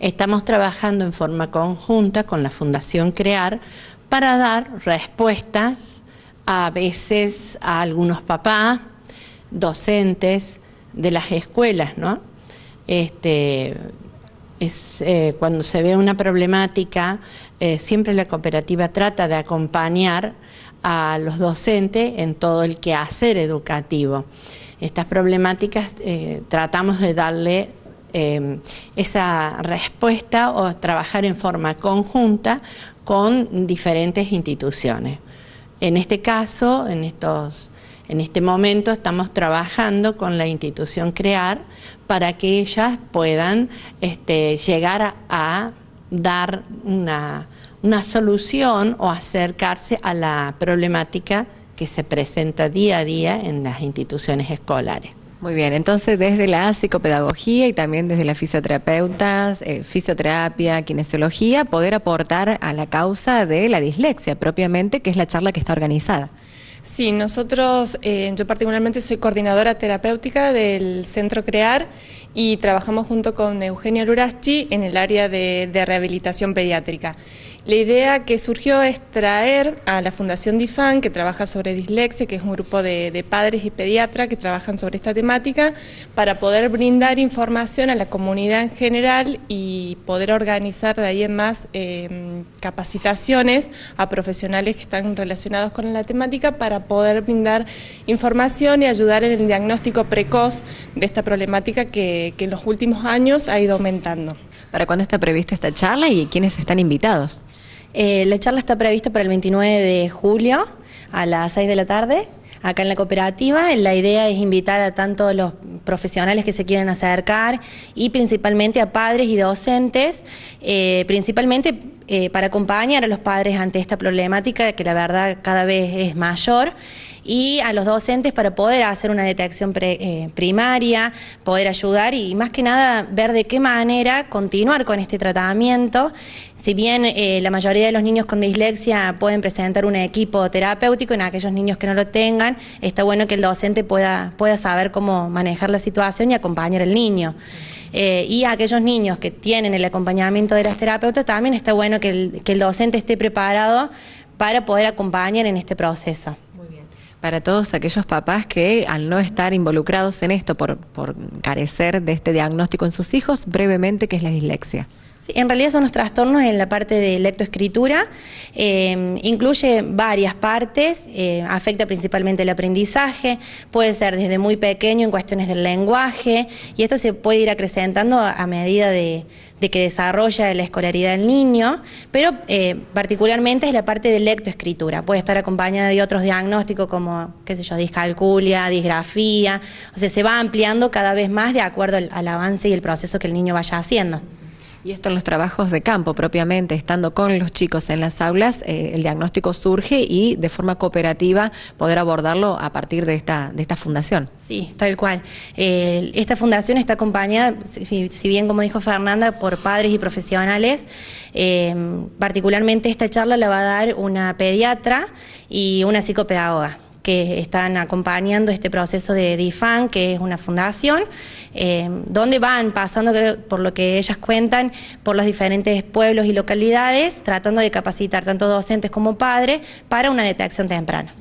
Estamos trabajando en forma conjunta con la Fundación Crear para dar respuestas a veces a algunos papás, docentes de las escuelas, Este, es, eh, cuando se ve una problemática, eh, siempre la cooperativa trata de acompañar a los docentes en todo el quehacer educativo. Estas problemáticas eh, tratamos de darle Em, esa respuesta o trabajar en forma conjunta con diferentes instituciones. En este caso, en, este momento estamos trabajando con la institución CREAR para que ellas puedan este, llegar a, dar una solución o acercarse a la problemática que se presenta día a día en las instituciones escolares. Muy bien, entonces desde la psicopedagogía y también desde las fisioterapeutas, eh, fisioterapia, kinesiología, poder aportar a la causa de la dislexia propiamente, que es la charla que está organizada. Sí, nosotros, eh, yo particularmente soy coordinadora terapéutica del Centro Crear y trabajamos junto con Eugenia Luraschi en el área de rehabilitación pediátrica. La idea que surgió es traer a la Fundación DIFAN, que trabaja sobre dislexia, que es un grupo de, padres y pediatras que trabajan sobre esta temática, para poder brindar información a la comunidad en general y poder organizar de ahí en más eh, capacitaciones a profesionales que están relacionados con la temática para poder brindar información y ayudar en el diagnóstico precoz de esta problemática que en los últimos años ha ido aumentando. ¿Para cuándo está prevista esta charla y quiénes están invitados? Eh, la charla está prevista para el 29 de julio a las 6 de la tarde acá en la cooperativa. La idea es invitar a tanto los profesionales que se quieren acercar y principalmente a padres y docentes, eh, principalmente eh, para acompañar a los padres ante esta problemática que la verdad cada vez es mayor y a los docentes para poder hacer una detección eh, primaria, poder ayudar y más que nada ver de qué manera continuar con este tratamiento. Si bien eh, la mayoría de los niños con dislexia pueden presentar un equipo terapéutico, en aquellos niños que no lo tengan, está bueno que el docente pueda, pueda saber cómo manejar la situación y acompañar al niño. Eh, y a aquellos niños que tienen el acompañamiento de las terapeutas, también está bueno que el, docente esté preparado para poder acompañar en este proceso para todos aquellos papás que al no estar involucrados en esto por, por, carecer de este diagnóstico en sus hijos, brevemente, que es la dislexia? en realidad son los trastornos en la parte de lectoescritura, em, incluye varias partes, eh, afecta principalmente el aprendizaje, puede ser desde muy pequeño en cuestiones del lenguaje y esto se puede ir acrecentando a, medida de, que desarrolla la escolaridad del niño, pero eh, particularmente es la parte de lectoescritura, puede estar acompañada de otros diagnósticos como, qué sé yo, discalculia, disgrafía, o sea, se va ampliando cada vez más de acuerdo al avance y el proceso que el niño vaya haciendo. Y esto en los trabajos de campo propiamente, estando con los chicos en las aulas, eh, el diagnóstico surge y de forma cooperativa poder abordarlo a partir de esta, de esta fundación. Sí, tal cual. Eh, esta fundación está acompañada, si, bien como dijo Fernanda, por padres y profesionales. Eh, particularmente esta charla la va a dar una pediatra y una psicopedagoga que están acompañando este proceso de DIFAN, que es una fundación, eh, donde van pasando, por lo que ellas cuentan, por los diferentes pueblos y localidades, tratando de capacitar tanto docentes como padres para una detección temprana.